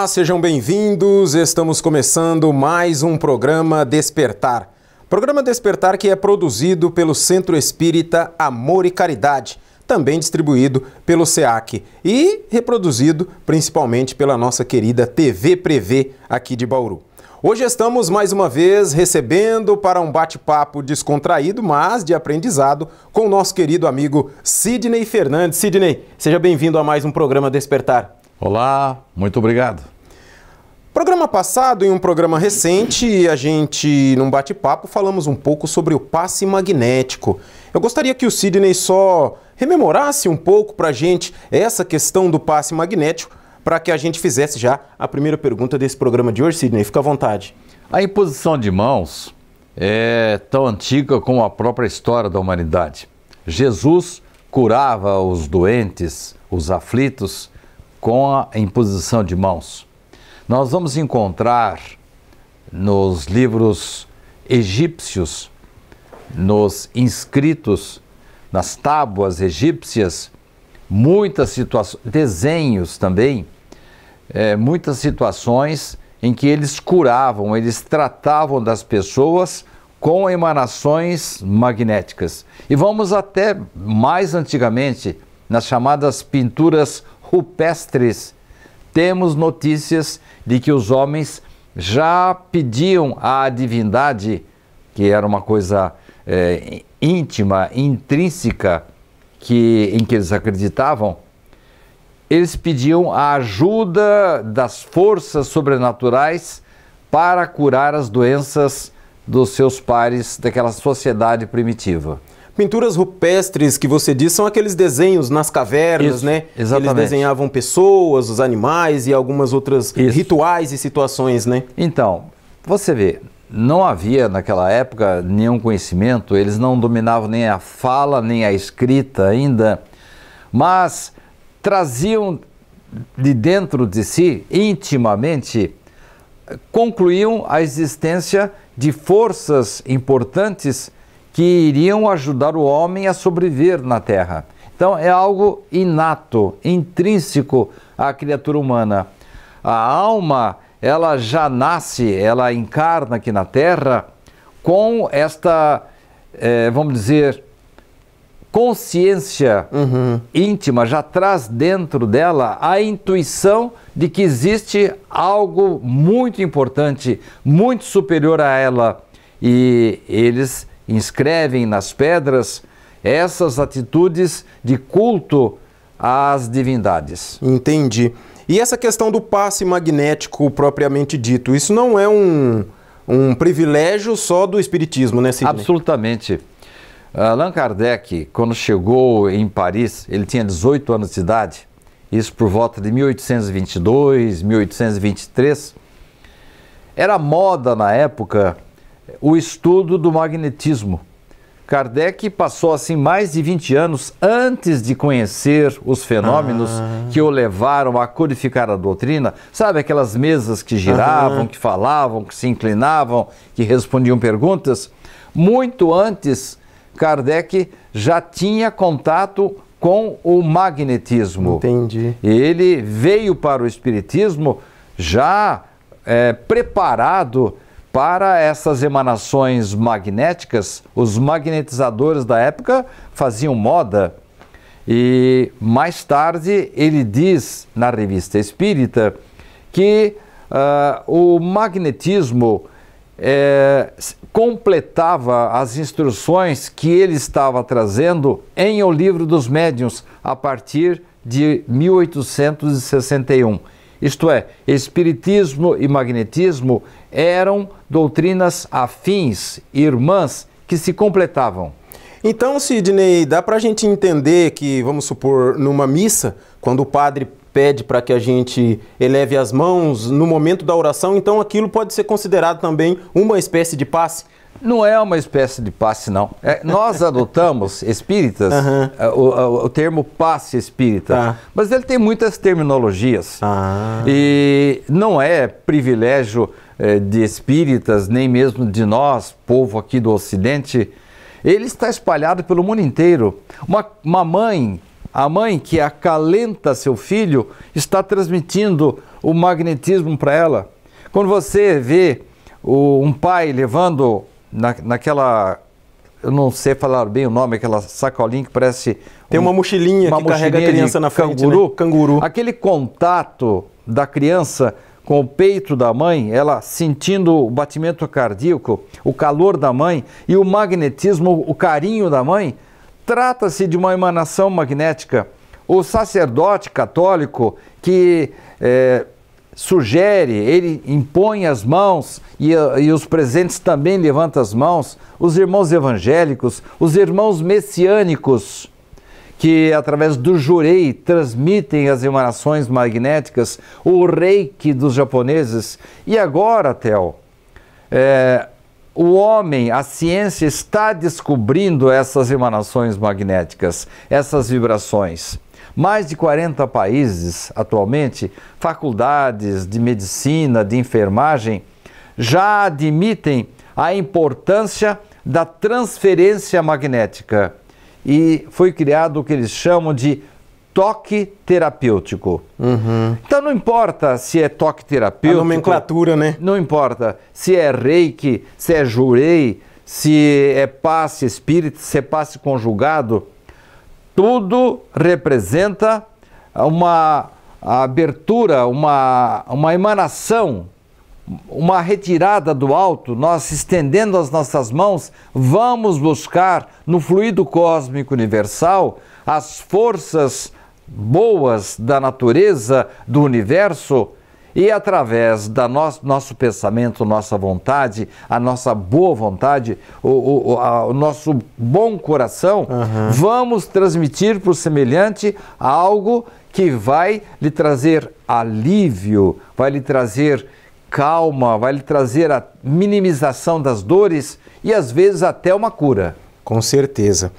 Olá, sejam bem-vindos. Estamos começando mais um programa Despertar. Programa Despertar que é produzido pelo Centro Espírita Amor e Caridade, também distribuído pelo SEAC e reproduzido principalmente pela nossa querida TV Prevê aqui de Bauru. Hoje estamos mais uma vez recebendo para um bate-papo descontraído, mas de aprendizado, com o nosso querido amigo Sidney Fernandes. Sidney, seja bem-vindo a mais um programa Despertar. Olá, muito obrigado. Programa passado, em um programa recente, a gente, num bate-papo, falamos um pouco sobre o passe magnético. Eu gostaria que o Sidney só rememorasse um pouco para a gente essa questão do passe magnético, para que a gente fizesse já a primeira pergunta desse programa de hoje, Sidney. Fica à vontade. A imposição de mãos é tão antiga como a própria história da humanidade. Jesus curava os doentes, os aflitos, com a imposição de mãos. Nós vamos encontrar nos livros egípcios, nos inscritos, nas tábuas egípcias, muitas situações, desenhos também, é, muitas situações em que eles curavam, eles tratavam das pessoas com emanações magnéticas. E vamos até mais antigamente, nas chamadas pinturas rupestres, temos notícias de que os homens já pediam à divindade, que era uma coisa é, íntima, intrínseca, que, em que eles acreditavam, eles pediam a ajuda das forças sobrenaturais para curar as doenças dos seus pares daquela sociedade primitiva. Pinturas rupestres que você diz são aqueles desenhos nas cavernas, Isso, né? Exatamente. Eles desenhavam pessoas, os animais e algumas outras Isso. rituais e situações, né? Então, você vê, não havia naquela época nenhum conhecimento, eles não dominavam nem a fala, nem a escrita ainda, mas traziam de dentro de si, intimamente, concluíam a existência de forças importantes que iriam ajudar o homem a sobreviver na terra. Então é algo inato, intrínseco à criatura humana. A alma, ela já nasce, ela encarna aqui na terra com esta, é, vamos dizer, consciência uhum. íntima já traz dentro dela a intuição de que existe algo muito importante, muito superior a ela. E eles inscrevem nas pedras essas atitudes de culto às divindades. Entendi. E essa questão do passe magnético propriamente dito, isso não é um, um privilégio só do Espiritismo, né, Sidney? Absolutamente. Allan Kardec, quando chegou em Paris, ele tinha 18 anos de idade, isso por volta de 1822, 1823. Era moda na época o estudo do magnetismo. Kardec passou assim mais de 20 anos antes de conhecer os fenômenos ah. que o levaram a codificar a doutrina. Sabe aquelas mesas que giravam, ah. que falavam, que se inclinavam, que respondiam perguntas? Muito antes, Kardec já tinha contato com o magnetismo. Entendi. Ele veio para o espiritismo já é, preparado para essas emanações magnéticas, os magnetizadores da época faziam moda. E mais tarde ele diz na revista Espírita que uh, o magnetismo é, completava as instruções que ele estava trazendo em O Livro dos Médiuns a partir de 1861. Isto é, espiritismo e magnetismo eram doutrinas afins, irmãs, que se completavam. Então, Sidney, dá para a gente entender que, vamos supor, numa missa, quando o padre pede para que a gente eleve as mãos no momento da oração, então aquilo pode ser considerado também uma espécie de passe? Não é uma espécie de passe, não. É, nós adotamos, espíritas, uhum. o, o, o, termo passe espírita, ah. mas ele tem muitas terminologias. Ah. E não é privilégio é, de espíritas, nem mesmo de nós, povo aqui do Ocidente. Ele está espalhado pelo mundo inteiro. Uma, uma mãe, a mãe que acalenta seu filho, está transmitindo o magnetismo para ela. Quando você vê o, um pai levando na, naquela eu não sei falar bem o nome, aquela sacolinha que parece. Tem um, uma mochilinha uma que mochilinha carrega a criança na frente. Né? Canguru. Né? Canguru. Aquele contato da criança com o peito da mãe, ela sentindo o batimento cardíaco, o calor da mãe e o magnetismo, o carinho da mãe, trata-se de uma emanação magnética. O sacerdote católico que. É, sugere, ele impõe as mãos e, e, os presentes também levantam as mãos, os irmãos evangélicos, os irmãos messiânicos, que através do jurei transmitem as emanações magnéticas, o reiki dos japoneses. E agora, Theo, é, o homem, a ciência está descobrindo essas emanações magnéticas, essas vibrações mais de 40 países atualmente, faculdades de medicina, de enfermagem, já admitem a importância da transferência magnética e foi criado o que eles chamam de toque terapêutico. Uhum. Então não importa se é toque terapêutico. A nomenclatura, né? Não importa se é reiki, se é jurei, se é passe espírita, se é passe conjugado tudo representa uma abertura, uma, uma emanação, uma retirada do alto. Nós estendendo as nossas mãos, vamos buscar no fluido cósmico universal as forças boas da natureza, do universo e através do nosso nosso pensamento, nossa vontade, a nossa boa vontade, o, o, a, o nosso bom coração, uhum. vamos transmitir para o semelhante algo que vai lhe trazer alívio, vai lhe trazer calma, vai lhe trazer a minimização das dores e às vezes até uma cura. Com certeza.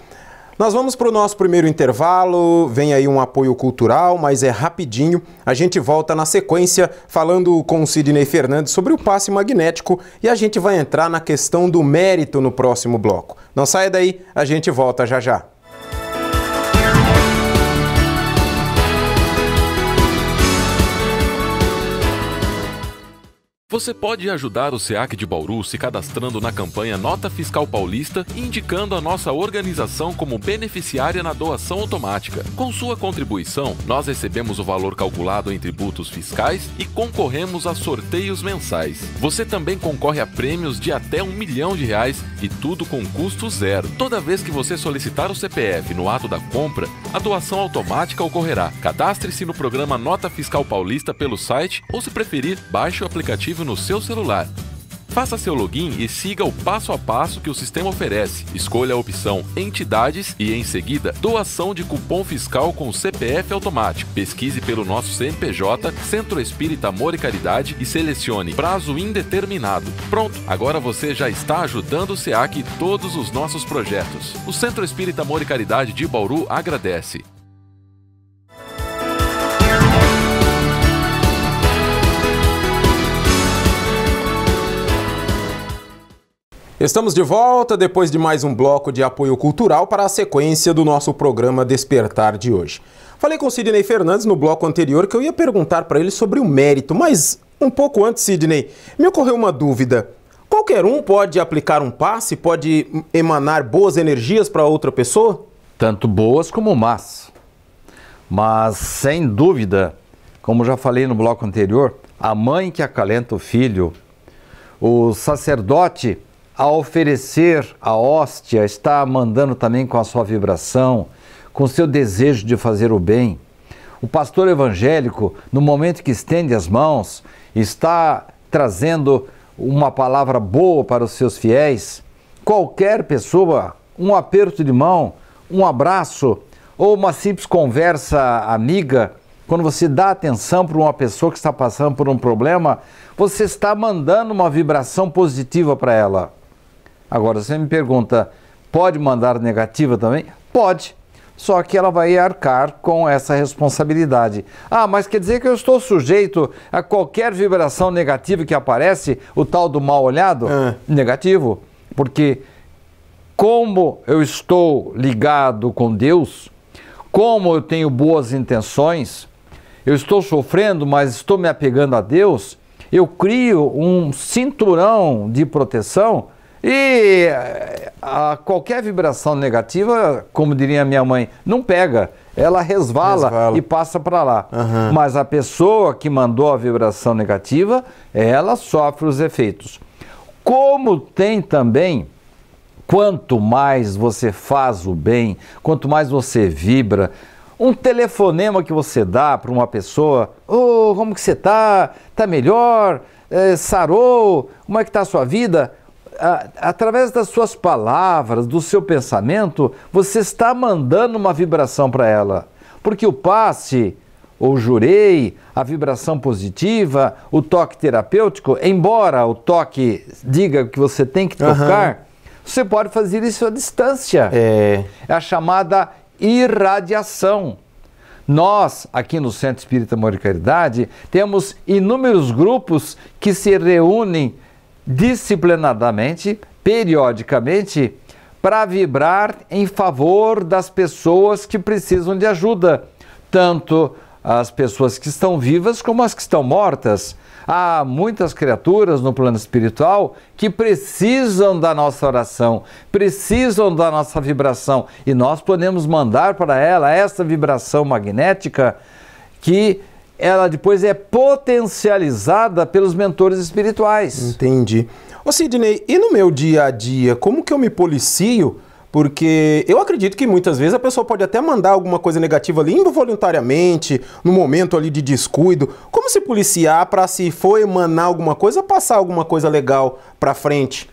Nós vamos para o nosso primeiro intervalo, vem aí um apoio cultural, mas é rapidinho. A gente volta na sequência falando com o Sidney Fernandes sobre o passe magnético e a gente vai entrar na questão do mérito no próximo bloco. Não saia daí, a gente volta já já. Você pode ajudar o SEAC de Bauru se cadastrando na campanha Nota Fiscal Paulista e indicando a nossa organização como beneficiária na doação automática. Com sua contribuição, nós recebemos o valor calculado em tributos fiscais e concorremos a sorteios mensais. Você também concorre a prêmios de até um milhão de reais e tudo com custo zero. Toda vez que você solicitar o CPF no ato da compra, a doação automática ocorrerá. Cadastre-se no programa Nota Fiscal Paulista pelo site ou, se preferir, baixe o aplicativo no seu celular. Faça seu login e siga o passo a passo que o sistema oferece. Escolha a opção Entidades e, em seguida, Doação de cupom fiscal com CPF automático. Pesquise pelo nosso CNPJ, Centro Espírita Amor e Caridade e selecione Prazo Indeterminado. Pronto, agora você já está ajudando o SEAC e todos os nossos projetos. O Centro Espírita Amor e Caridade de Bauru agradece. Estamos de volta depois de mais um bloco de apoio cultural para a sequência do nosso programa Despertar de hoje. Falei com o Sidney Fernandes no bloco anterior que eu ia perguntar para ele sobre o mérito, mas um pouco antes, Sidney, me ocorreu uma dúvida. Qualquer um pode aplicar um passe, pode emanar boas energias para outra pessoa? Tanto boas como más. Mas, sem dúvida, como já falei no bloco anterior, a mãe que acalenta o filho, o sacerdote a oferecer a hóstia, está mandando também com a sua vibração, com seu desejo de fazer o bem. O pastor evangélico, no momento que estende as mãos, está trazendo uma palavra boa para os seus fiéis. Qualquer pessoa, um aperto de mão, um abraço ou uma simples conversa amiga, quando você dá atenção para uma pessoa que está passando por um problema, você está mandando uma vibração positiva para ela. Agora, você me pergunta, pode mandar negativa também? Pode, só que ela vai arcar com essa responsabilidade. Ah, mas quer dizer que eu estou sujeito a qualquer vibração negativa que aparece, o tal do mal olhado? Ah. Negativo, porque como eu estou ligado com Deus, como eu tenho boas intenções, eu estou sofrendo, mas estou me apegando a Deus, eu crio um cinturão de proteção e eh, a, qualquer vibração negativa, como diria minha mãe, não pega, ela resvala, resvala. e passa para lá. Uhum. Mas a pessoa que mandou a vibração negativa, ela sofre os efeitos. Como tem também, quanto mais você faz o bem, quanto mais você vibra, um telefonema que você dá para uma pessoa, ô, oh, como que você tá? Tá melhor? É, sarou? Como é que tá a sua vida? através das suas palavras, do seu pensamento, você está mandando uma vibração para ela. Porque o passe, ou jurei, a vibração positiva, o toque terapêutico, embora o toque diga que você tem que tocar, uhum. você pode fazer isso à distância. É, é a chamada irradiação. Nós, aqui no Centro Espírita Amor e Caridade, temos inúmeros grupos que se reúnem disciplinadamente, periodicamente, para vibrar em favor das pessoas que precisam de ajuda, tanto as pessoas que estão vivas como as que estão mortas. Há muitas criaturas no plano espiritual que precisam da nossa oração, precisam da nossa vibração e nós podemos mandar para ela essa vibração magnética que ela depois é potencializada pelos mentores espirituais. Entendi. Ô Sidney, e no meu dia a dia, como que eu me policio? Porque eu acredito que muitas vezes a pessoa pode até mandar alguma coisa negativa ali involuntariamente, no momento ali de descuido. Como se policiar para se for emanar alguma coisa, passar alguma coisa legal para frente?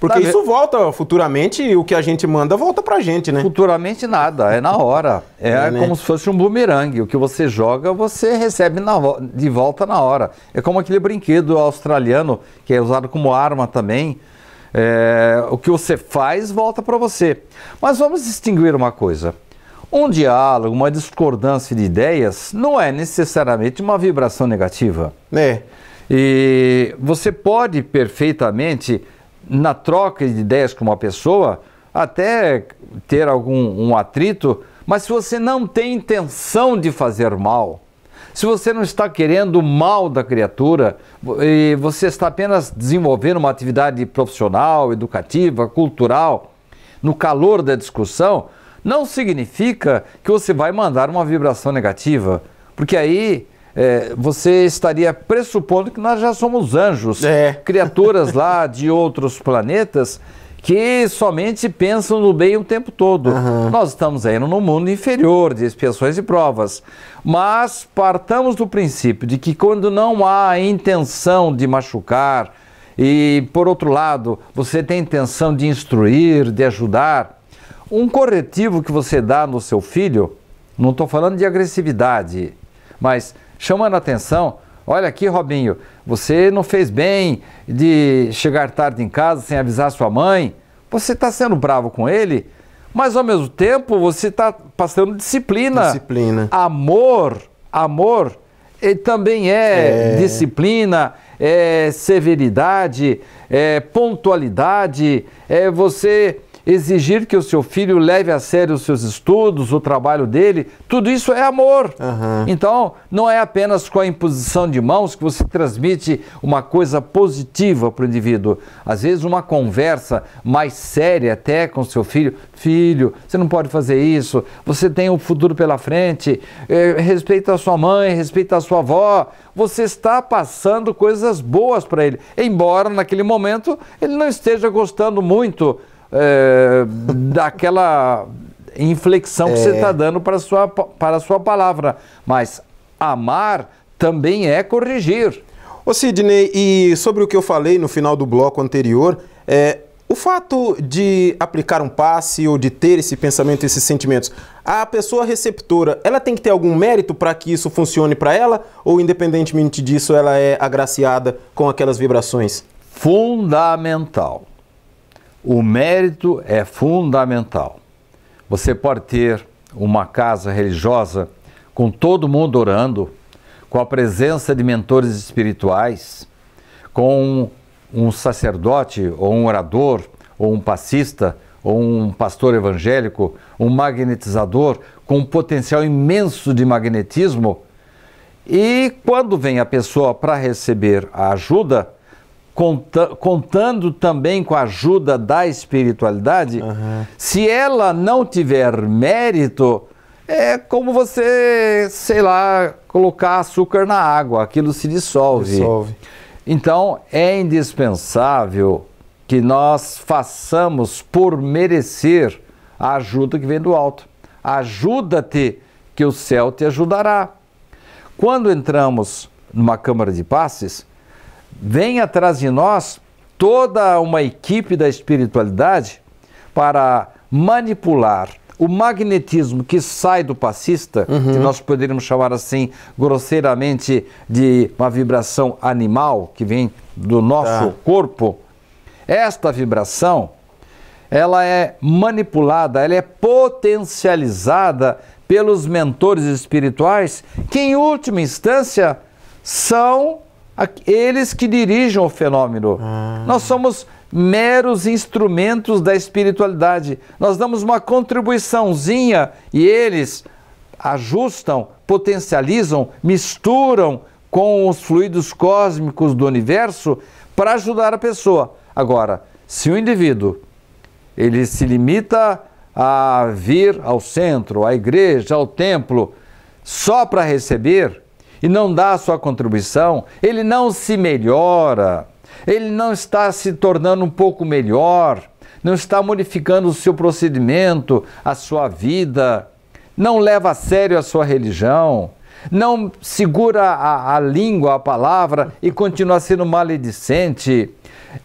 Porque isso volta futuramente e o que a gente manda volta pra gente, né? Futuramente nada, é na hora. É, é né? como né? se fosse um bumerangue. O que você joga, você recebe na, de volta na hora. É como aquele brinquedo australiano que é usado como arma também. É, o que você faz volta para você. Mas vamos distinguir uma coisa. Um diálogo, uma discordância de ideias não é necessariamente uma vibração negativa. É. E você pode perfeitamente na troca de ideias com uma pessoa, até ter algum um atrito, mas se você não tem intenção de fazer mal, se você não está querendo o mal da criatura e você está apenas desenvolvendo uma atividade profissional, educativa, cultural, no calor da discussão, não significa que você vai mandar uma vibração negativa, porque aí é, você estaria pressupondo que nós já somos anjos, é. criaturas lá de outros planetas que somente pensam no bem o tempo todo. Uhum. Nós estamos ainda no mundo inferior de expiações e provas. Mas partamos do princípio de que quando não há intenção de machucar e, por outro lado, você tem intenção de instruir, de ajudar, um corretivo que você dá no seu filho, não estou falando de agressividade, mas chamando a atenção. Olha aqui, Robinho, você não fez bem de chegar tarde em casa sem avisar sua mãe. Você está sendo bravo com ele, mas ao mesmo tempo você está passando disciplina. Disciplina. Amor, amor, ele também é, é... disciplina, é severidade, é pontualidade, é você exigir que o seu filho leve a sério os seus estudos, o trabalho dele, tudo isso é amor. Uhum. Então, não é apenas com a imposição de mãos que você transmite uma coisa positiva para o indivíduo. Às vezes, uma conversa mais séria até com seu filho: Filho, você não pode fazer isso, você tem um futuro pela frente, eh, respeita a sua mãe, respeita a sua avó. Você está passando coisas boas para ele, embora naquele momento ele não esteja gostando muito é, daquela inflexão é. que você está é. dando para a sua, para a sua palavra. Mas amar também é corrigir. Ô Sidney, e sobre o que eu falei no final do bloco anterior, é, o fato de aplicar um passe ou de ter esse pensamento, esses sentimentos, a pessoa receptora, ela tem que ter algum mérito para que isso funcione para ela ou independentemente disso ela é agraciada com aquelas vibrações? Fundamental. O mérito é fundamental. Você pode ter uma casa religiosa com todo mundo orando, com a presença de mentores espirituais, com um sacerdote ou um orador ou um passista ou um pastor evangélico, um magnetizador com um potencial imenso de magnetismo. E quando vem a pessoa para receber a ajuda, conta, contando também com a ajuda da espiritualidade, uhum. se ela não tiver mérito, é como você, sei lá, colocar açúcar na água, aquilo se dissolve. dissolve. Então é indispensável que nós façamos por merecer a ajuda que vem do alto. Ajuda-te, que o céu te ajudará. Quando entramos numa câmara de passes, vem atrás de nós toda uma equipe da espiritualidade para manipular o magnetismo que sai do passista, uhum. que nós poderíamos chamar assim grosseiramente de uma vibração animal que vem do nosso tá. corpo, esta vibração ela é manipulada, ela é potencializada pelos mentores espirituais, que em última instância são eles que dirigem o fenômeno. Ah. Nós somos meros instrumentos da espiritualidade. Nós damos uma contribuiçãozinha e eles ajustam, potencializam, misturam com os fluidos cósmicos do universo para ajudar a pessoa. Agora, se o indivíduo ele se limita a vir ao centro, à igreja, ao templo, só para receber, e não dá a sua contribuição, ele não se melhora, ele não está se tornando um pouco melhor, não está modificando o seu procedimento, a sua vida, não leva a sério a sua religião, não segura a, a língua, a palavra e continua sendo maledicente.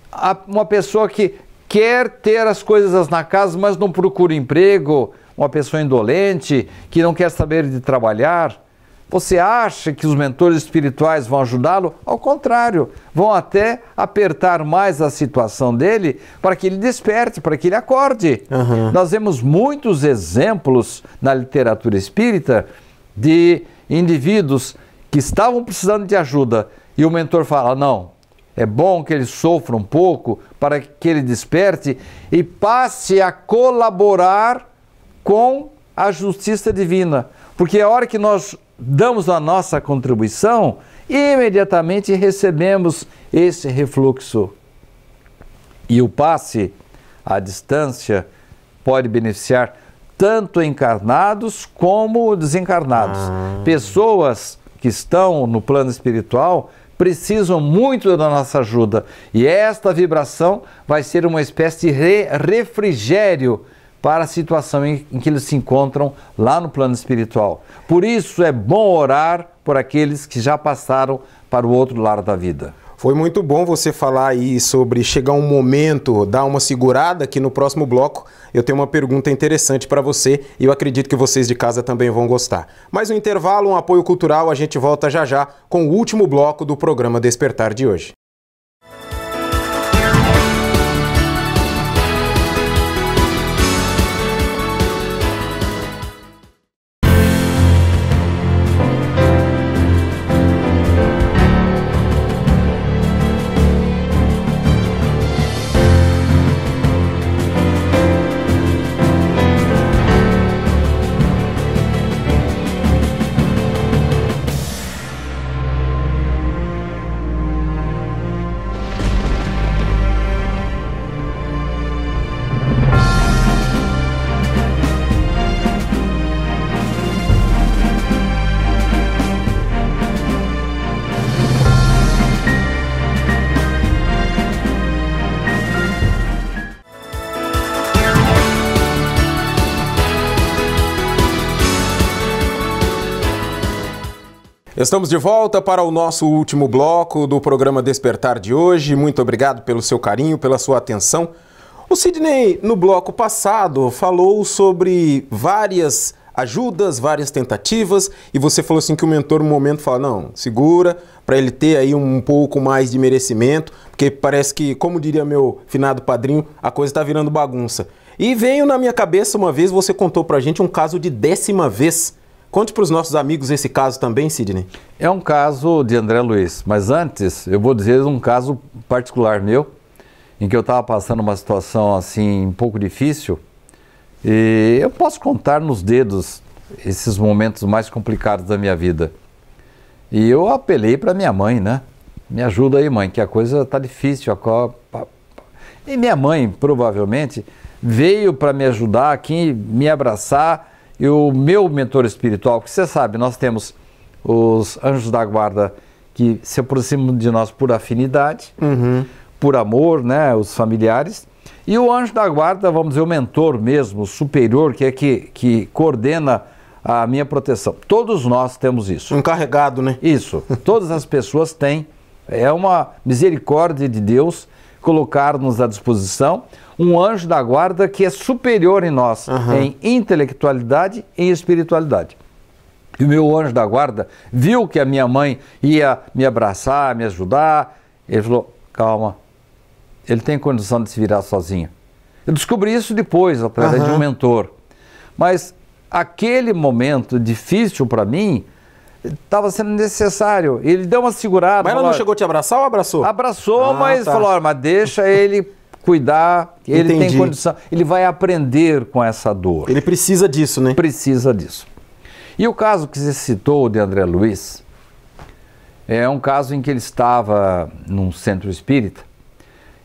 A, uma pessoa que quer ter as coisas na casa, mas não procura emprego, uma pessoa indolente que não quer saber de trabalhar você acha que os mentores espirituais vão ajudá-lo? Ao contrário, vão até apertar mais a situação dele para que ele desperte, para que ele acorde. Uhum. Nós vemos muitos exemplos na literatura espírita de indivíduos que estavam precisando de ajuda e o mentor fala: não, é bom que ele sofra um pouco para que ele desperte e passe a colaborar com a justiça divina. Porque a hora que nós damos a nossa contribuição, imediatamente recebemos esse refluxo. E o passe à distância pode beneficiar tanto encarnados como desencarnados. Ah. Pessoas que estão no plano espiritual precisam muito da nossa ajuda. E esta vibração vai ser uma espécie de refrigério para a situação em, em que eles se encontram lá no plano espiritual. Por isso é bom orar por aqueles que já passaram para o outro lado da vida. Foi muito bom você falar aí sobre chegar um momento, dar uma segurada, aqui no próximo bloco eu tenho uma pergunta interessante para você e eu acredito que vocês de casa também vão gostar. Mais um intervalo, um apoio cultural, a gente volta já já com o último bloco do programa Despertar de hoje. Estamos de volta para o nosso último bloco do programa Despertar de hoje. Muito obrigado pelo seu carinho, pela sua atenção. O Sidney, no bloco passado, falou sobre várias ajudas, várias tentativas, e você falou assim que o mentor no momento fala, não, segura, para ele ter aí um pouco mais de merecimento, porque parece que, como diria meu finado padrinho, a coisa está virando bagunça. E veio na minha cabeça uma vez, você contou para a gente um caso de décima vez, Conte para os nossos amigos esse caso também, Sidney. É um caso de André Luiz, mas antes eu vou dizer um caso particular meu, em que eu estava passando uma situação assim um pouco difícil. E eu posso contar nos dedos esses momentos mais complicados da minha vida. E eu apelei para minha mãe, né? Me ajuda aí, mãe, que a coisa tá difícil. E minha mãe, provavelmente, veio para me ajudar aqui, me abraçar e o meu mentor espiritual, que você sabe, nós temos os anjos da guarda que se aproximam de nós por afinidade, uhum. por amor, né, os familiares. E o anjo da guarda, vamos dizer, o mentor mesmo, o superior, que é que, que coordena a minha proteção. Todos nós temos isso. Encarregado, né? Isso. Todas as pessoas têm. É uma misericórdia de Deus colocar-nos à disposição um anjo da guarda que é superior em nós, uhum. em intelectualidade e espiritualidade. E o meu anjo da guarda viu que a minha mãe ia me abraçar, me ajudar. Ele falou: calma, ele tem condição de se virar sozinho. Eu descobri isso depois, através uhum. de um mentor. Mas aquele momento difícil para mim estava sendo necessário. Ele deu uma segurada. Mas ela falou, não chegou a te abraçar ou abraçou? Abraçou, ah, mas tá. falou, mas deixa ele cuidar, ele Entendi. tem condição. Ele vai aprender com essa dor. Ele precisa disso, né? Precisa disso. E o caso que você citou de André Luiz é um caso em que ele estava num centro espírita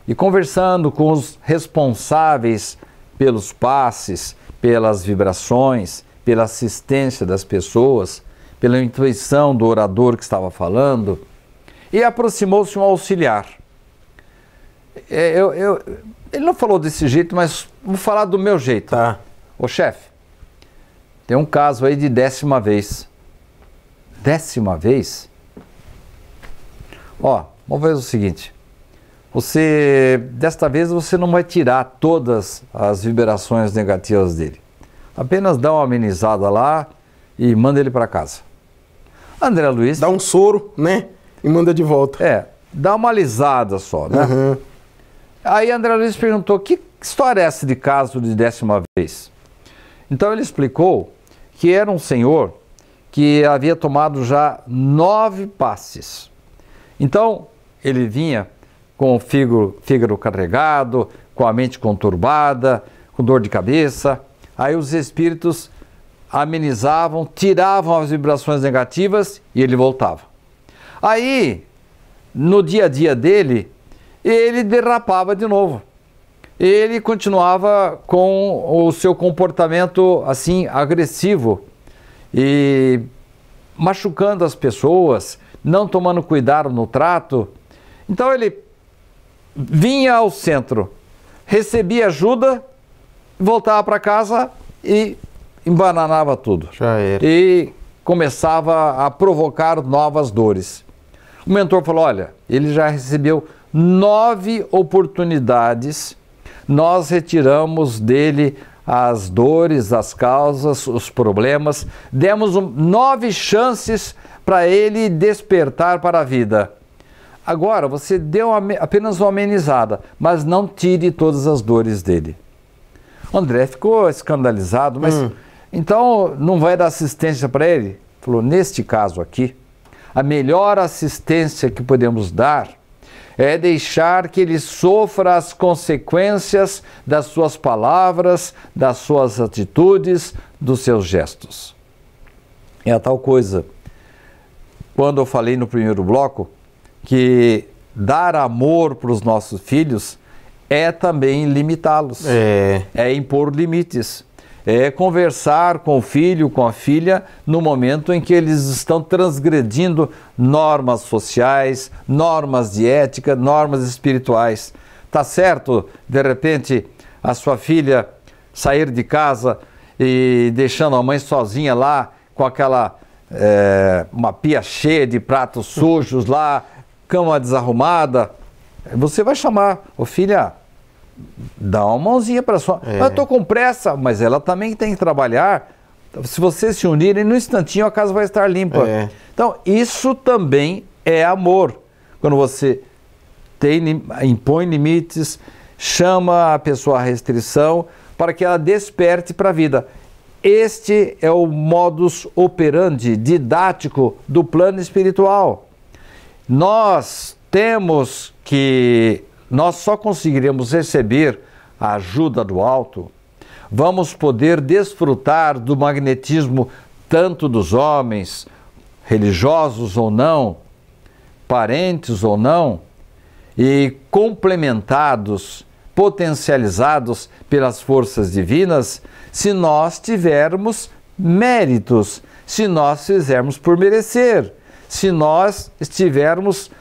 e conversando com os responsáveis pelos passes, pelas vibrações, pela assistência das pessoas, pela intuição do orador que estava falando, e aproximou-se um auxiliar. É, eu, eu, ele não falou desse jeito, mas vou falar do meu jeito. Tá. Ô chefe, tem um caso aí de décima vez. Décima vez? Ó, vamos fazer o seguinte. Você, desta vez, você não vai tirar todas as vibrações negativas dele. Apenas dá uma amenizada lá e manda ele para casa. André Luiz. Dá um soro, né? E manda de volta. É, dá uma alisada só, né? Uhum. Aí André Luiz perguntou: que história é essa de caso de décima vez? Então ele explicou que era um senhor que havia tomado já nove passes. Então ele vinha com o fígado, fígado carregado, com a mente conturbada, com dor de cabeça. Aí os espíritos amenizavam, tiravam as vibrações negativas e ele voltava. Aí, no dia a dia dele, ele derrapava de novo. Ele continuava com o seu comportamento assim agressivo e machucando as pessoas, não tomando cuidado no trato. Então ele vinha ao centro, recebia ajuda, voltava para casa e embananava tudo. Já era. E começava a provocar novas dores. O mentor falou: olha, ele já recebeu nove oportunidades, nós retiramos dele as dores, as causas, os problemas, demos um, nove chances para ele despertar para a vida. Agora, você deu apenas uma amenizada, mas não tire todas as dores dele. O André ficou escandalizado, mas. Hum então, não vai dar assistência para ele? Falou, neste caso aqui, a melhor assistência que podemos dar é deixar que ele sofra as consequências das suas palavras, das suas atitudes, dos seus gestos. É a tal coisa. Quando eu falei no primeiro bloco que dar amor para os nossos filhos é também limitá-los, é. é impor limites é, conversar com o filho, com a filha, no momento em que eles estão transgredindo normas sociais, normas de ética, normas espirituais. Tá certo, de repente, a sua filha sair de casa e deixando a mãe sozinha lá com aquela é, uma pia cheia de pratos sujos lá, cama desarrumada, você vai chamar, o filho? filha, ah, dá uma mãozinha para sua. É. Eu ah, estou com pressa, mas ela também tem que trabalhar. Se vocês se unirem, no instantinho a casa vai estar limpa. É. Então, isso também é amor. Quando você tem, impõe limites, chama a pessoa à restrição para que ela desperte para a vida. Este é o modus operandi didático do plano espiritual. Nós temos que nós só conseguiremos receber a ajuda do alto, vamos poder desfrutar do magnetismo tanto dos homens, religiosos ou não, parentes ou não, e complementados, potencializados pelas forças divinas, se nós tivermos méritos, se nós fizermos por merecer, se nós estivermos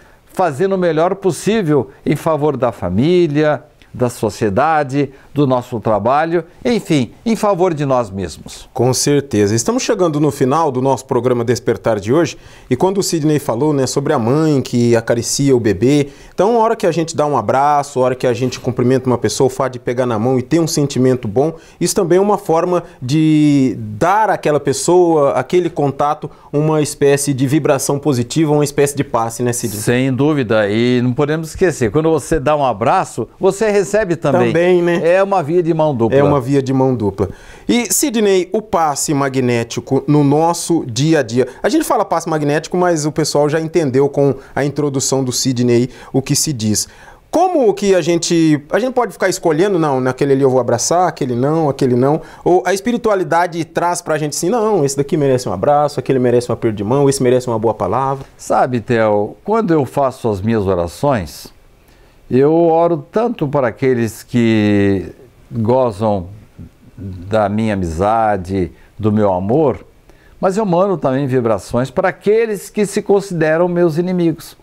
fazendo o melhor possível em favor da família, da sociedade, do nosso trabalho, enfim, em favor de nós mesmos. Com certeza. Estamos chegando no final do nosso programa Despertar de hoje e quando o Sidney falou né, sobre a mãe que acaricia o bebê, então a hora que a gente dá um abraço, a hora que a gente cumprimenta uma pessoa, o fato de pegar na mão e ter um sentimento bom, isso também é uma forma de dar àquela pessoa, aquele contato, uma espécie de vibração positiva, uma espécie de passe, né, Sidney? Sem dúvida. E não podemos esquecer, quando você dá um abraço, você recebe também. Também, né? É é uma via de mão dupla. É uma via de mão dupla. E, Sidney, o passe magnético no nosso dia a dia. A gente fala passe magnético, mas o pessoal já entendeu com a introdução do Sidney o que se diz. Como que a gente. A gente pode ficar escolhendo, não, naquele ali eu vou abraçar, aquele não, aquele não. Ou a espiritualidade traz pra gente assim, não, esse daqui merece um abraço, aquele merece um aperto de mão, esse merece uma boa palavra. Sabe, Theo, quando eu faço as minhas orações, eu oro tanto para aqueles que gozam da minha amizade, do meu amor, mas eu mando também vibrações para aqueles que se consideram meus inimigos.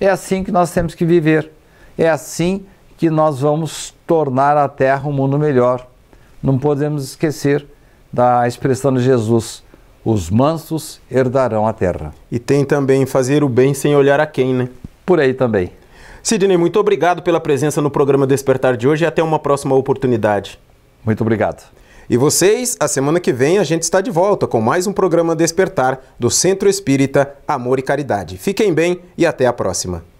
É assim que nós temos que viver. É assim que nós vamos tornar a terra um mundo melhor. Não podemos esquecer da expressão de Jesus: os mansos herdarão a terra. E tem também fazer o bem sem olhar a quem, né? Por aí também. Sidney, muito obrigado pela presença no programa Despertar de hoje e até uma próxima oportunidade. Muito obrigado. E vocês, a semana que vem a gente está de volta com mais um programa Despertar do Centro Espírita Amor e Caridade. Fiquem bem e até a próxima.